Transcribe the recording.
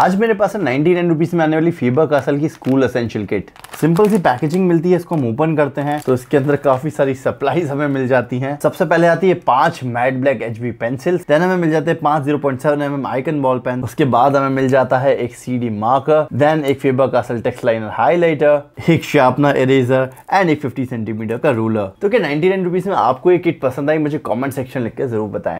आज मेरे पास है नाइनटी नाइन रुपीज़ में आने वाली फीबर कासल की स्कूल असेंशियल किट सिंपल सी पैकेजिंग मिलती है इसको हम ओपन करते हैं तो इसके अंदर काफी सारी सप्लाईज हमें मिल जाती हैं सबसे पहले आती है पांच matte black H B pencil then हमें मिल जाते हैं पांच zero point seven M M icon ball pen उसके बाद हमें मिल जाता है एक सी डी मार्कर देन एक Faber Castell text liner highlighter एक शार्पनर इरेजर एंड एक फिफ्टी सेंटीमीटर का रूलर तो क्या नाइनटी नाइन रुपीज़ में आपको ये किट पसंद आई मुझे कॉमेंट सेक्शन लिख के जरूर बताएं